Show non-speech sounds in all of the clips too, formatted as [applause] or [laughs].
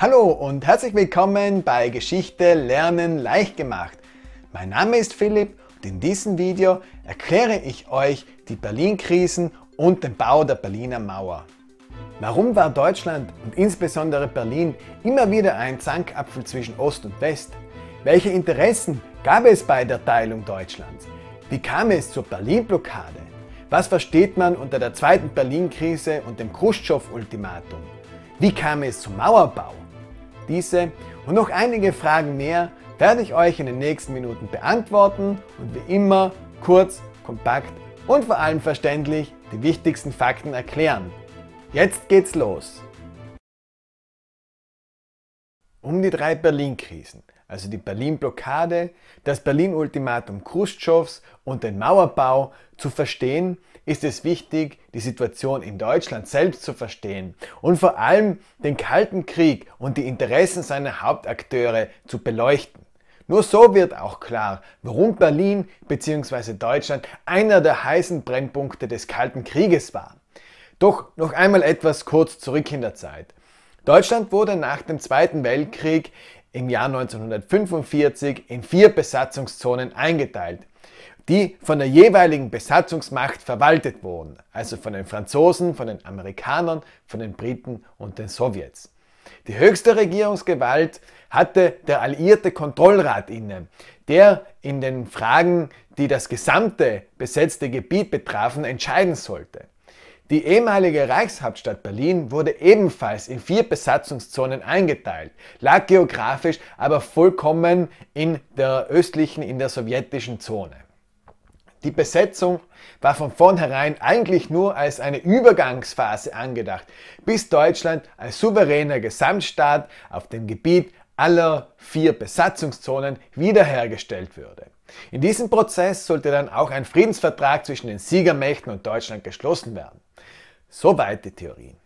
Hallo und herzlich willkommen bei Geschichte Lernen leicht gemacht. Mein Name ist Philipp und in diesem Video erkläre ich euch die Berlin-Krisen und den Bau der Berliner Mauer. Warum war Deutschland und insbesondere Berlin immer wieder ein Zankapfel zwischen Ost und West? Welche Interessen gab es bei der Teilung Deutschlands? Wie kam es zur Berlin-Blockade? Was versteht man unter der zweiten Berlin-Krise und dem Khrushchev-Ultimatum? Wie kam es zum Mauerbau? diese und noch einige Fragen mehr werde ich euch in den nächsten Minuten beantworten und wie immer kurz, kompakt und vor allem verständlich die wichtigsten Fakten erklären. Jetzt geht's los! um die drei Berlin-Krisen, also die Berlin-Blockade, das Berlin-Ultimatum Khrushchevs und den Mauerbau, zu verstehen, ist es wichtig, die Situation in Deutschland selbst zu verstehen und vor allem den Kalten Krieg und die Interessen seiner Hauptakteure zu beleuchten. Nur so wird auch klar, warum Berlin bzw. Deutschland einer der heißen Brennpunkte des Kalten Krieges war. Doch noch einmal etwas kurz zurück in der Zeit. Deutschland wurde nach dem Zweiten Weltkrieg im Jahr 1945 in vier Besatzungszonen eingeteilt, die von der jeweiligen Besatzungsmacht verwaltet wurden, also von den Franzosen, von den Amerikanern, von den Briten und den Sowjets. Die höchste Regierungsgewalt hatte der alliierte Kontrollrat inne, der in den Fragen, die das gesamte besetzte Gebiet betrafen, entscheiden sollte. Die ehemalige Reichshauptstadt Berlin wurde ebenfalls in vier Besatzungszonen eingeteilt, lag geografisch aber vollkommen in der östlichen, in der sowjetischen Zone. Die Besetzung war von vornherein eigentlich nur als eine Übergangsphase angedacht, bis Deutschland als souveräner Gesamtstaat auf dem Gebiet aller vier Besatzungszonen wiederhergestellt würde. In diesem Prozess sollte dann auch ein Friedensvertrag zwischen den Siegermächten und Deutschland geschlossen werden. Soweit die Theorie.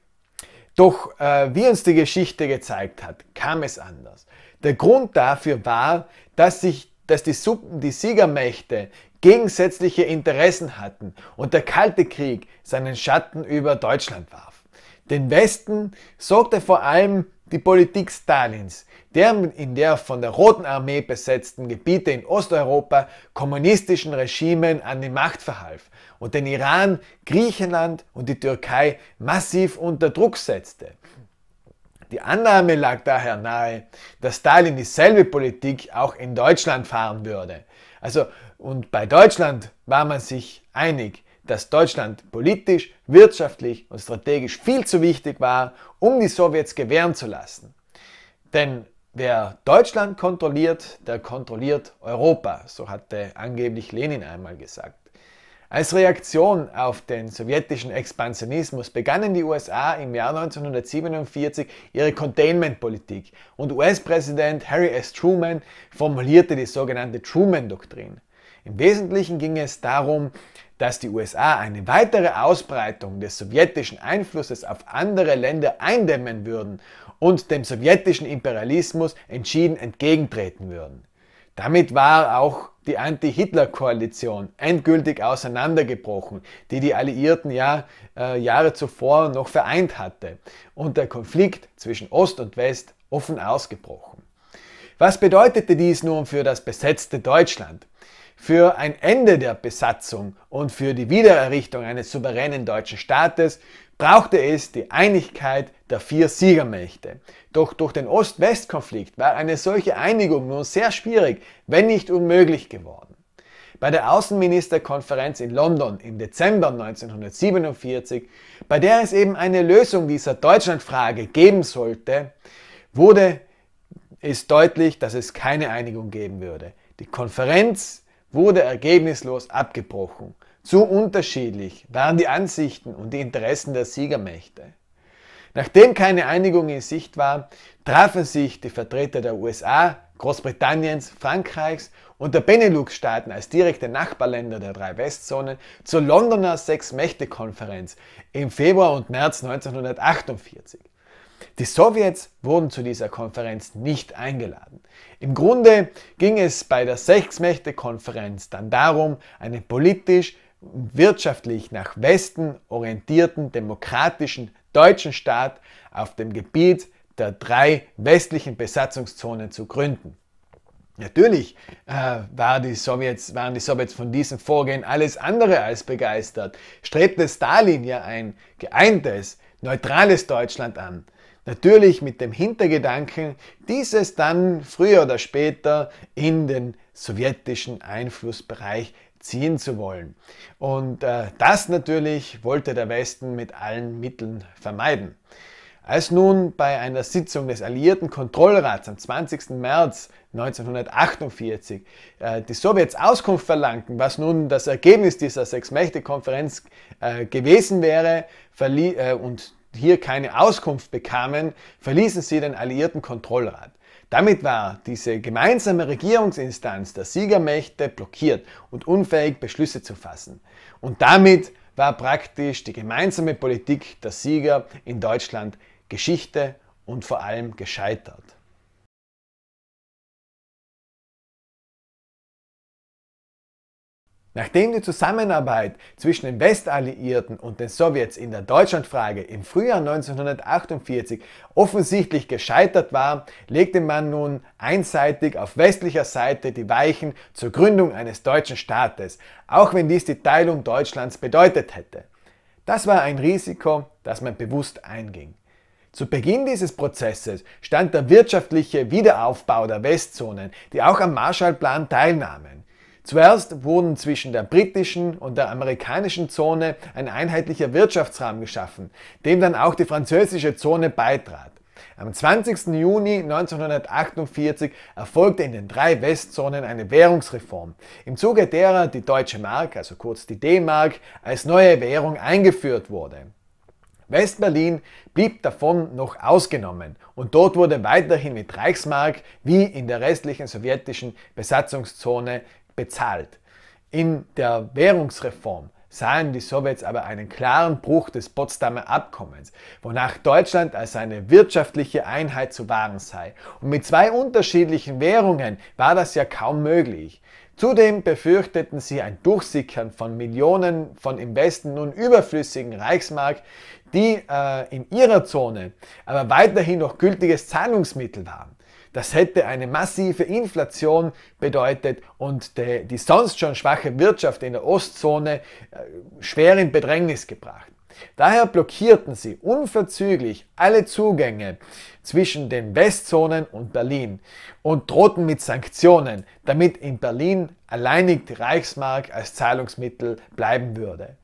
Doch äh, wie uns die Geschichte gezeigt hat, kam es anders. Der Grund dafür war, dass, sich, dass die, Sub die Siegermächte gegensätzliche Interessen hatten und der Kalte Krieg seinen Schatten über Deutschland warf. Den Westen sorgte vor allem die Politik Stalins, der in der von der Roten Armee besetzten Gebiete in Osteuropa kommunistischen Regimen an die Macht verhalf und den Iran, Griechenland und die Türkei massiv unter Druck setzte. Die Annahme lag daher nahe, dass Stalin dieselbe Politik auch in Deutschland fahren würde. Also, und bei Deutschland war man sich einig dass Deutschland politisch, wirtschaftlich und strategisch viel zu wichtig war, um die Sowjets gewähren zu lassen. Denn wer Deutschland kontrolliert, der kontrolliert Europa, so hatte angeblich Lenin einmal gesagt. Als Reaktion auf den sowjetischen Expansionismus begannen die USA im Jahr 1947 ihre Containment-Politik und US-Präsident Harry S. Truman formulierte die sogenannte Truman-Doktrin. Im Wesentlichen ging es darum, dass die USA eine weitere Ausbreitung des sowjetischen Einflusses auf andere Länder eindämmen würden und dem sowjetischen Imperialismus entschieden entgegentreten würden. Damit war auch die Anti-Hitler-Koalition endgültig auseinandergebrochen, die die Alliierten Jahr, äh, Jahre zuvor noch vereint hatte und der Konflikt zwischen Ost und West offen ausgebrochen. Was bedeutete dies nun für das besetzte Deutschland? für ein Ende der Besatzung und für die Wiedererrichtung eines souveränen deutschen Staates brauchte es die Einigkeit der vier Siegermächte. Doch durch den Ost-West-Konflikt war eine solche Einigung nun sehr schwierig, wenn nicht unmöglich geworden. Bei der Außenministerkonferenz in London im Dezember 1947, bei der es eben eine Lösung dieser Deutschlandfrage geben sollte, wurde es deutlich, dass es keine Einigung geben würde. Die Konferenz wurde ergebnislos abgebrochen. Zu unterschiedlich waren die Ansichten und die Interessen der Siegermächte. Nachdem keine Einigung in Sicht war, trafen sich die Vertreter der USA, Großbritanniens, Frankreichs und der Benelux-Staaten als direkte Nachbarländer der drei Westzonen zur Londoner Sechs-Mächte-Konferenz im Februar und März 1948. Die Sowjets wurden zu dieser Konferenz nicht eingeladen. Im Grunde ging es bei der Sechsmächte-Konferenz dann darum, einen politisch und wirtschaftlich nach Westen orientierten demokratischen deutschen Staat auf dem Gebiet der drei westlichen Besatzungszonen zu gründen. Natürlich äh, war die Sowjets, waren die Sowjets von diesem Vorgehen alles andere als begeistert, strebte Stalin ja ein geeintes, neutrales Deutschland an. Natürlich mit dem Hintergedanken, dieses dann früher oder später in den sowjetischen Einflussbereich ziehen zu wollen. Und äh, das natürlich wollte der Westen mit allen Mitteln vermeiden. Als nun bei einer Sitzung des Alliierten Kontrollrats am 20. März 1948 äh, die Sowjets Auskunft verlangten, was nun das Ergebnis dieser Sechs-Mächte-Konferenz äh, gewesen wäre, äh, und hier keine Auskunft bekamen, verließen sie den alliierten Kontrollrat. Damit war diese gemeinsame Regierungsinstanz der Siegermächte blockiert und unfähig, Beschlüsse zu fassen. Und damit war praktisch die gemeinsame Politik der Sieger in Deutschland Geschichte und vor allem gescheitert. Nachdem die Zusammenarbeit zwischen den Westalliierten und den Sowjets in der Deutschlandfrage im Frühjahr 1948 offensichtlich gescheitert war, legte man nun einseitig auf westlicher Seite die Weichen zur Gründung eines deutschen Staates, auch wenn dies die Teilung Deutschlands bedeutet hätte. Das war ein Risiko, das man bewusst einging. Zu Beginn dieses Prozesses stand der wirtschaftliche Wiederaufbau der Westzonen, die auch am Marshallplan teilnahmen. Zuerst wurden zwischen der britischen und der amerikanischen Zone ein einheitlicher Wirtschaftsrahmen geschaffen, dem dann auch die französische Zone beitrat. Am 20. Juni 1948 erfolgte in den drei Westzonen eine Währungsreform, im Zuge derer die deutsche Mark, also kurz die D-Mark, als neue Währung eingeführt wurde. Westberlin blieb davon noch ausgenommen und dort wurde weiterhin mit Reichsmark wie in der restlichen sowjetischen Besatzungszone bezahlt. In der Währungsreform sahen die Sowjets aber einen klaren Bruch des Potsdamer Abkommens, wonach Deutschland als eine wirtschaftliche Einheit zu wahren sei. Und mit zwei unterschiedlichen Währungen war das ja kaum möglich. Zudem befürchteten sie ein Durchsickern von Millionen von im Westen nun überflüssigen Reichsmark, die äh, in ihrer Zone aber weiterhin noch gültiges Zahlungsmittel waren. Das hätte eine massive Inflation bedeutet und die, die sonst schon schwache Wirtschaft in der Ostzone äh, schwer in Bedrängnis gebracht. Daher blockierten sie unverzüglich alle Zugänge zwischen den Westzonen und Berlin und drohten mit Sanktionen, damit in Berlin alleinig die Reichsmark als Zahlungsmittel bleiben würde.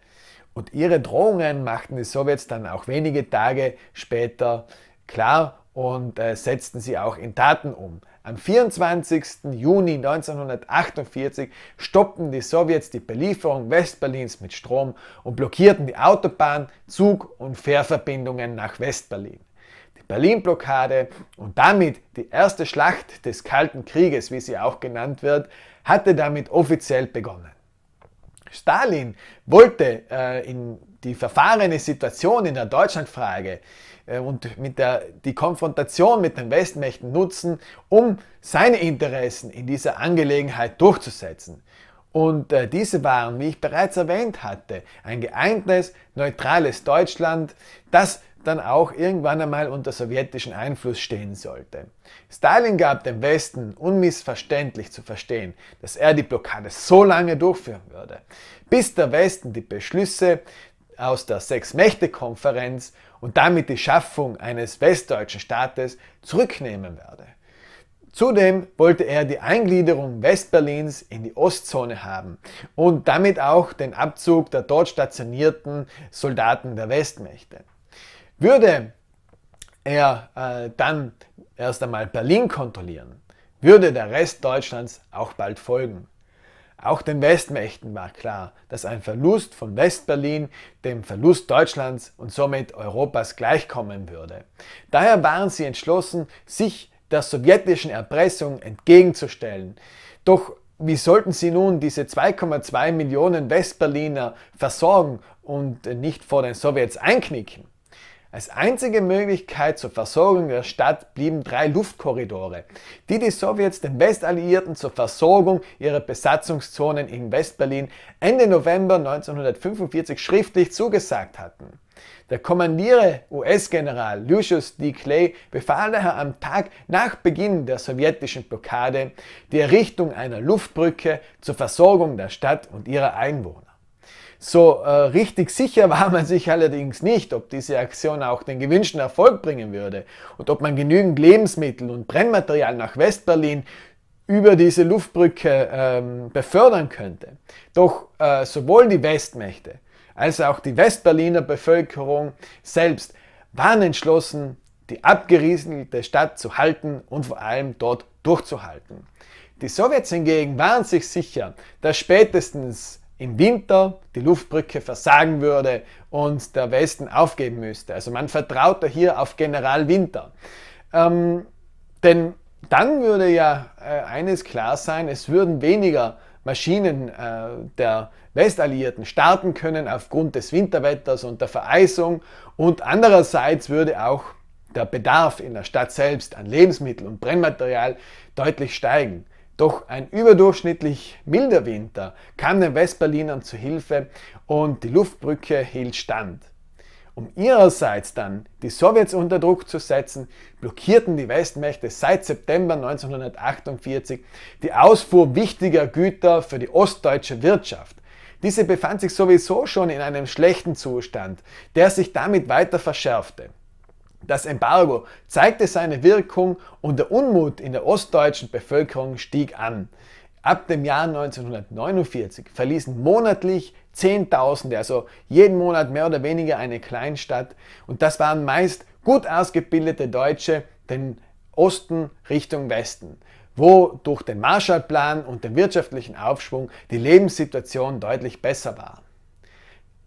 Und ihre Drohungen machten die Sowjets dann auch wenige Tage später klar und äh, setzten sie auch in Taten um. Am 24. Juni 1948 stoppten die Sowjets die Belieferung Westberlins mit Strom und blockierten die Autobahn, Zug- und Fährverbindungen nach Westberlin. Die Berlin-Blockade und damit die erste Schlacht des Kalten Krieges, wie sie auch genannt wird, hatte damit offiziell begonnen. Stalin wollte äh, in die verfahrene Situation in der Deutschlandfrage äh, und mit der, die Konfrontation mit den Westmächten nutzen, um seine Interessen in dieser Angelegenheit durchzusetzen. Und äh, diese waren, wie ich bereits erwähnt hatte, ein geeintes, neutrales Deutschland, das dann auch irgendwann einmal unter sowjetischen Einfluss stehen sollte. Stalin gab dem Westen unmissverständlich zu verstehen, dass er die Blockade so lange durchführen würde, bis der Westen die Beschlüsse aus der Sechs-Mächte-Konferenz und damit die Schaffung eines westdeutschen Staates zurücknehmen werde. Zudem wollte er die Eingliederung Westberlins in die Ostzone haben und damit auch den Abzug der dort stationierten Soldaten der Westmächte. Würde er äh, dann erst einmal Berlin kontrollieren, würde der Rest Deutschlands auch bald folgen. Auch den Westmächten war klar, dass ein Verlust von Westberlin dem Verlust Deutschlands und somit Europas gleichkommen würde. Daher waren sie entschlossen, sich der sowjetischen Erpressung entgegenzustellen. Doch wie sollten sie nun diese 2,2 Millionen Westberliner versorgen und nicht vor den Sowjets einknicken? Als einzige Möglichkeit zur Versorgung der Stadt blieben drei Luftkorridore, die die Sowjets den Westalliierten zur Versorgung ihrer Besatzungszonen in Westberlin Ende November 1945 schriftlich zugesagt hatten. Der Kommandiere US-General Lucius D. Clay befahl daher am Tag nach Beginn der sowjetischen Blockade die Errichtung einer Luftbrücke zur Versorgung der Stadt und ihrer Einwohner. So äh, richtig sicher [laughs] war man sich allerdings nicht, ob diese Aktion auch den gewünschten Erfolg bringen würde und ob man genügend Lebensmittel und Brennmaterial nach Westberlin über diese Luftbrücke ähm, befördern könnte. Doch äh, sowohl die Westmächte als auch die Westberliner Bevölkerung selbst waren entschlossen, die abgerieselte Stadt zu halten und vor allem dort durchzuhalten. Die Sowjets hingegen waren sich sicher, dass spätestens im Winter die Luftbrücke versagen würde und der Westen aufgeben müsste. Also man vertraut da hier auf General Winter. Ähm, denn dann würde ja äh, eines klar sein, es würden weniger Maschinen äh, der Westalliierten starten können aufgrund des Winterwetters und der Vereisung und andererseits würde auch der Bedarf in der Stadt selbst an Lebensmittel und Brennmaterial deutlich steigen. Doch ein überdurchschnittlich milder Winter kam den Westberlinern zu Hilfe und die Luftbrücke hielt stand. Um ihrerseits dann die Sowjets unter Druck zu setzen, blockierten die Westmächte seit September 1948 die Ausfuhr wichtiger Güter für die ostdeutsche Wirtschaft. Diese befand sich sowieso schon in einem schlechten Zustand, der sich damit weiter verschärfte. Das Embargo zeigte seine Wirkung und der Unmut in der ostdeutschen Bevölkerung stieg an. Ab dem Jahr 1949 verließen monatlich Zehntausende, also jeden Monat mehr oder weniger eine Kleinstadt. Und das waren meist gut ausgebildete Deutsche, den Osten Richtung Westen, wo durch den Marshallplan und den wirtschaftlichen Aufschwung die Lebenssituation deutlich besser war.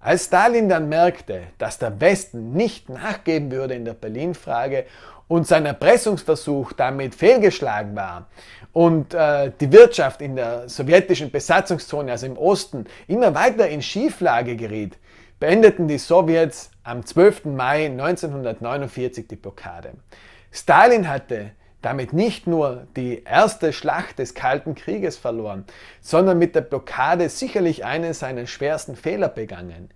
Als Stalin dann merkte, dass der Westen nicht nachgeben würde in der Berlin-Frage und sein Erpressungsversuch damit fehlgeschlagen war und äh, die Wirtschaft in der sowjetischen Besatzungszone, also im Osten, immer weiter in Schieflage geriet, beendeten die Sowjets am 12. Mai 1949 die Blockade. Stalin hatte damit nicht nur die erste Schlacht des Kalten Krieges verloren, sondern mit der Blockade sicherlich einen seiner schwersten Fehler begangen.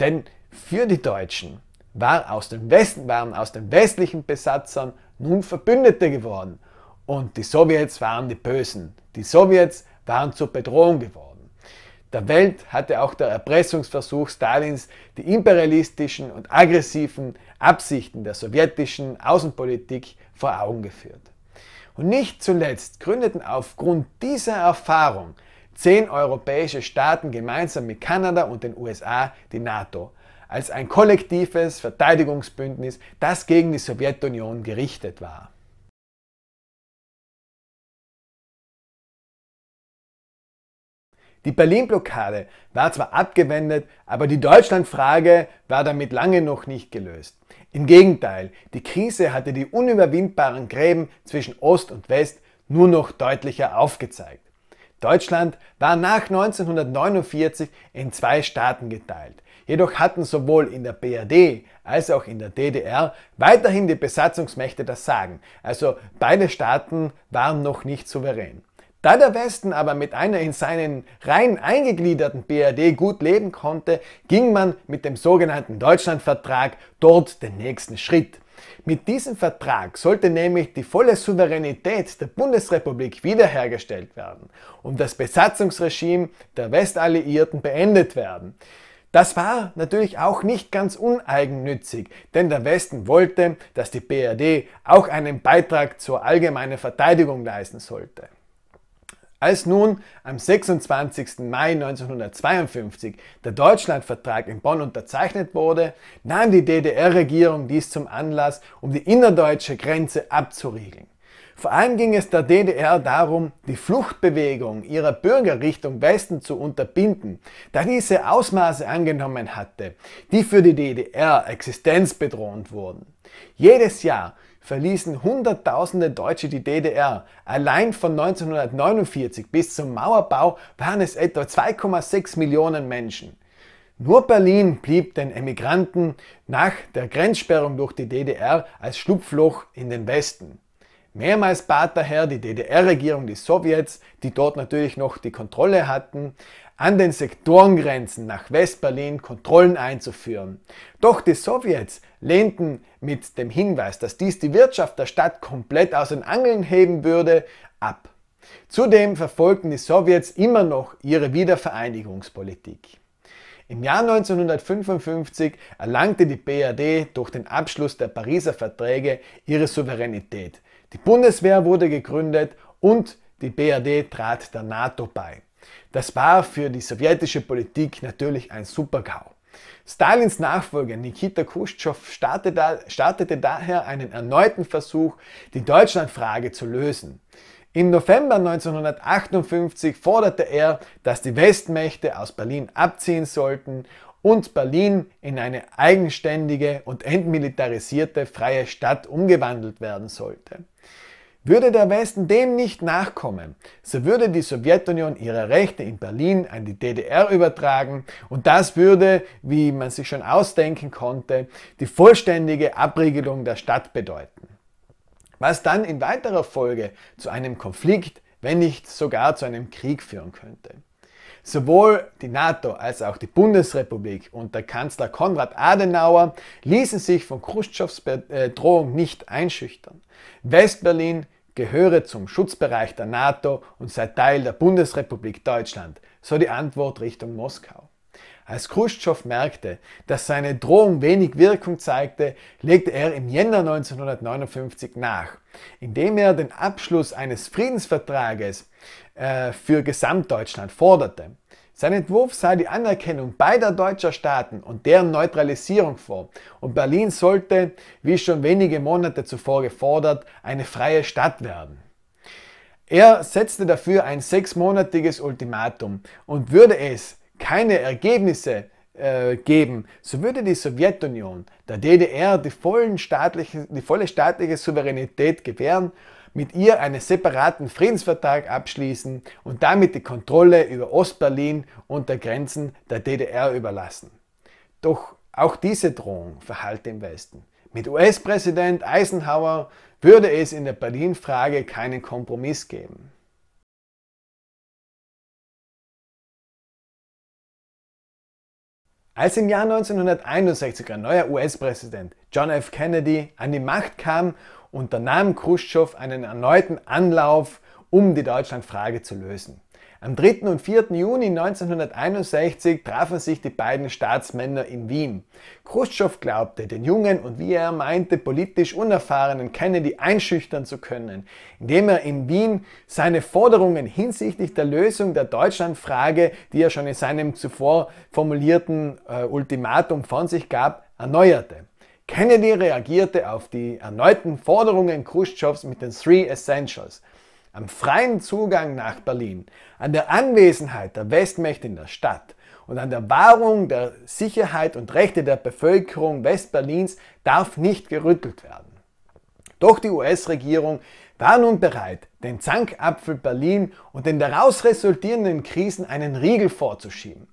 Denn für die Deutschen war aus dem Westen, waren aus den westlichen Besatzern nun Verbündete geworden. Und die Sowjets waren die Bösen. Die Sowjets waren zur Bedrohung geworden. Der Welt hatte auch der Erpressungsversuch Stalins die imperialistischen und aggressiven Absichten der sowjetischen Außenpolitik vor Augen geführt. Und nicht zuletzt gründeten aufgrund dieser Erfahrung zehn europäische Staaten gemeinsam mit Kanada und den USA die NATO als ein kollektives Verteidigungsbündnis, das gegen die Sowjetunion gerichtet war. Die Berlin-Blockade war zwar abgewendet, aber die Deutschlandfrage war damit lange noch nicht gelöst. Im Gegenteil, die Krise hatte die unüberwindbaren Gräben zwischen Ost und West nur noch deutlicher aufgezeigt. Deutschland war nach 1949 in zwei Staaten geteilt. Jedoch hatten sowohl in der BRD als auch in der DDR weiterhin die Besatzungsmächte das Sagen. Also beide Staaten waren noch nicht souverän. Da der Westen aber mit einer in seinen rein eingegliederten BRD gut leben konnte, ging man mit dem sogenannten Deutschlandvertrag dort den nächsten Schritt. Mit diesem Vertrag sollte nämlich die volle Souveränität der Bundesrepublik wiederhergestellt werden und das Besatzungsregime der Westalliierten beendet werden. Das war natürlich auch nicht ganz uneigennützig, denn der Westen wollte, dass die BRD auch einen Beitrag zur allgemeinen Verteidigung leisten sollte. Als nun am 26. Mai 1952 der Deutschlandvertrag in Bonn unterzeichnet wurde, nahm die DDR-Regierung dies zum Anlass, um die innerdeutsche Grenze abzuriegeln. Vor allem ging es der DDR darum, die Fluchtbewegung ihrer Bürger Richtung Westen zu unterbinden, da diese Ausmaße angenommen hatte, die für die DDR existenzbedrohend wurden. Jedes Jahr verließen Hunderttausende Deutsche die DDR. Allein von 1949 bis zum Mauerbau waren es etwa 2,6 Millionen Menschen. Nur Berlin blieb den Emigranten nach der Grenzsperrung durch die DDR als Schlupfloch in den Westen. Mehrmals bat daher die DDR-Regierung die Sowjets, die dort natürlich noch die Kontrolle hatten, an den Sektorengrenzen nach Westberlin Kontrollen einzuführen. Doch die Sowjets lehnten mit dem Hinweis, dass dies die Wirtschaft der Stadt komplett aus den Angeln heben würde, ab. Zudem verfolgten die Sowjets immer noch ihre Wiedervereinigungspolitik. Im Jahr 1955 erlangte die BRD durch den Abschluss der Pariser Verträge ihre Souveränität. Die Bundeswehr wurde gegründet und die BRD trat der NATO bei. Das war für die sowjetische Politik natürlich ein Super-GAU. Stalins Nachfolger Nikita Khrushchev startete, startete daher einen erneuten Versuch, die Deutschlandfrage zu lösen. Im November 1958 forderte er, dass die Westmächte aus Berlin abziehen sollten und Berlin in eine eigenständige und entmilitarisierte freie Stadt umgewandelt werden sollte. Würde der Westen dem nicht nachkommen, so würde die Sowjetunion ihre Rechte in Berlin an die DDR übertragen und das würde, wie man sich schon ausdenken konnte, die vollständige Abriegelung der Stadt bedeuten. Was dann in weiterer Folge zu einem Konflikt, wenn nicht sogar zu einem Krieg führen könnte. Sowohl die NATO als auch die Bundesrepublik unter Kanzler Konrad Adenauer ließen sich von Khrushchevs Bedrohung äh, nicht einschüchtern. Westberlin gehöre zum Schutzbereich der NATO und sei Teil der Bundesrepublik Deutschland, so die Antwort Richtung Moskau. Als Khrushchev merkte, dass seine Drohung wenig Wirkung zeigte, legte er im Jänner 1959 nach, indem er den Abschluss eines Friedensvertrages äh, für Gesamtdeutschland forderte. Sein Entwurf sah die Anerkennung beider deutscher Staaten und deren Neutralisierung vor und Berlin sollte, wie schon wenige Monate zuvor gefordert, eine freie Stadt werden. Er setzte dafür ein sechsmonatiges Ultimatum und würde es keine Ergebnisse äh, geben, so würde die Sowjetunion der DDR die, vollen staatlichen, die volle staatliche Souveränität gewähren mit ihr einen separaten Friedensvertrag abschließen und damit die Kontrolle über Ostberlin und der Grenzen der DDR überlassen. Doch auch diese Drohung verhallte im Westen. Mit US-Präsident Eisenhower würde es in der Berlin-Frage keinen Kompromiss geben. Als im Jahr 1961 ein neuer US-Präsident John F. Kennedy an die Macht kam unternahm Khrushchev einen erneuten Anlauf, um die Deutschlandfrage zu lösen. Am 3. und 4. Juni 1961 trafen sich die beiden Staatsmänner in Wien. Khrushchev glaubte, den jungen und wie er meinte politisch unerfahrenen Kennedy einschüchtern zu können, indem er in Wien seine Forderungen hinsichtlich der Lösung der Deutschlandfrage, die er schon in seinem zuvor formulierten äh, Ultimatum von sich gab, erneuerte. Kennedy reagierte auf die erneuten Forderungen Khrushchevs mit den Three Essentials, am freien Zugang nach Berlin, an der Anwesenheit der Westmächte in der Stadt und an der Wahrung der Sicherheit und Rechte der Bevölkerung Westberlins darf nicht gerüttelt werden. Doch die US-Regierung war nun bereit, den Zankapfel Berlin und den daraus resultierenden Krisen einen Riegel vorzuschieben.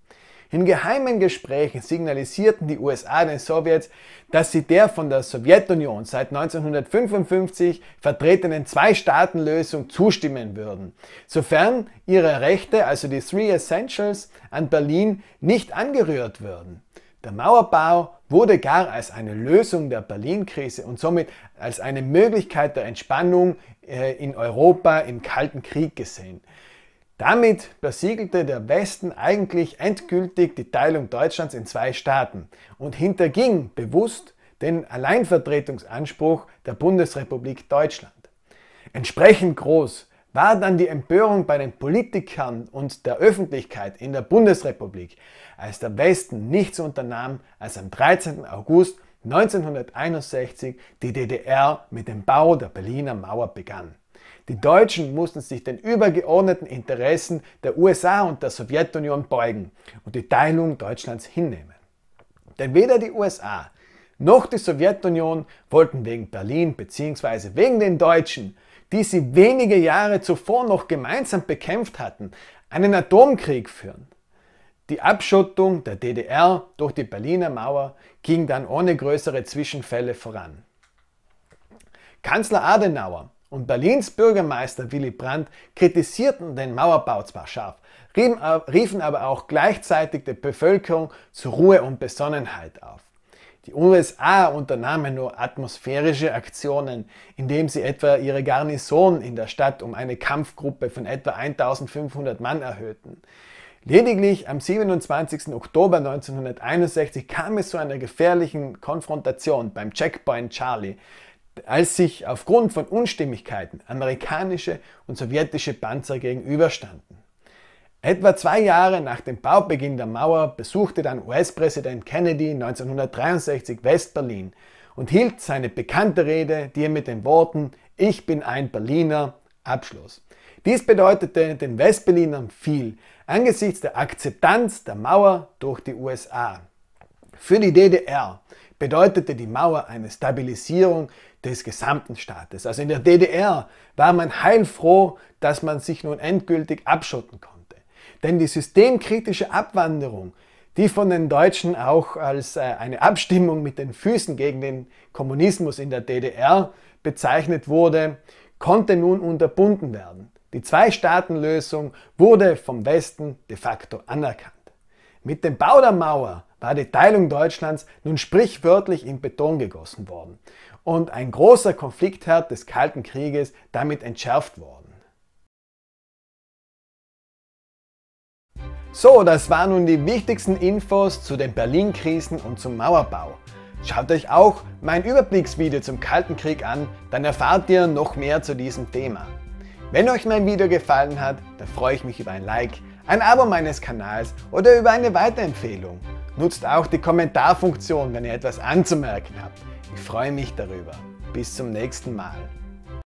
In geheimen Gesprächen signalisierten die USA den Sowjets, dass sie der von der Sowjetunion seit 1955 vertretenen Zwei-Staaten-Lösung zustimmen würden, sofern ihre Rechte, also die Three Essentials, an Berlin nicht angerührt würden. Der Mauerbau wurde gar als eine Lösung der Berlin-Krise und somit als eine Möglichkeit der Entspannung äh, in Europa im Kalten Krieg gesehen. Damit besiegelte der Westen eigentlich endgültig die Teilung Deutschlands in zwei Staaten und hinterging bewusst den Alleinvertretungsanspruch der Bundesrepublik Deutschland. Entsprechend groß war dann die Empörung bei den Politikern und der Öffentlichkeit in der Bundesrepublik, als der Westen nichts unternahm, als am 13. August 1961 die DDR mit dem Bau der Berliner Mauer begann. Die Deutschen mussten sich den übergeordneten Interessen der USA und der Sowjetunion beugen und die Teilung Deutschlands hinnehmen. Denn weder die USA noch die Sowjetunion wollten wegen Berlin bzw. wegen den Deutschen, die sie wenige Jahre zuvor noch gemeinsam bekämpft hatten, einen Atomkrieg führen. Die Abschottung der DDR durch die Berliner Mauer ging dann ohne größere Zwischenfälle voran. Kanzler Adenauer und Berlins Bürgermeister Willy Brandt kritisierten den Mauerbau zwar scharf, riefen aber auch gleichzeitig die Bevölkerung zu Ruhe und Besonnenheit auf. Die USA unternahmen nur atmosphärische Aktionen, indem sie etwa ihre Garnison in der Stadt um eine Kampfgruppe von etwa 1500 Mann erhöhten. Lediglich am 27. Oktober 1961 kam es zu einer gefährlichen Konfrontation beim Checkpoint Charlie als sich aufgrund von Unstimmigkeiten amerikanische und sowjetische Panzer gegenüberstanden. Etwa zwei Jahre nach dem Baubeginn der Mauer besuchte dann US-Präsident Kennedy 1963 West-Berlin und hielt seine bekannte Rede, die er mit den Worten Ich bin ein Berliner abschloss. Dies bedeutete den West-Berlinern viel angesichts der Akzeptanz der Mauer durch die USA. Für die DDR bedeutete die Mauer eine Stabilisierung des gesamten Staates. Also in der DDR war man heilfroh, dass man sich nun endgültig abschotten konnte. Denn die systemkritische Abwanderung, die von den Deutschen auch als äh, eine Abstimmung mit den Füßen gegen den Kommunismus in der DDR bezeichnet wurde, konnte nun unterbunden werden. Die Zwei-Staaten-Lösung wurde vom Westen de facto anerkannt. Mit dem Bau der Mauer war die Teilung Deutschlands nun sprichwörtlich in Beton gegossen worden und ein großer Konfliktherd des Kalten Krieges damit entschärft worden. So, das waren nun die wichtigsten Infos zu den Berlin-Krisen und zum Mauerbau. Schaut euch auch mein Überblicksvideo zum Kalten Krieg an, dann erfahrt ihr noch mehr zu diesem Thema. Wenn euch mein Video gefallen hat, dann freue ich mich über ein Like, ein Abo meines Kanals oder über eine Weiterempfehlung. Nutzt auch die Kommentarfunktion, wenn ihr etwas anzumerken habt. Ich freue mich darüber. Bis zum nächsten Mal.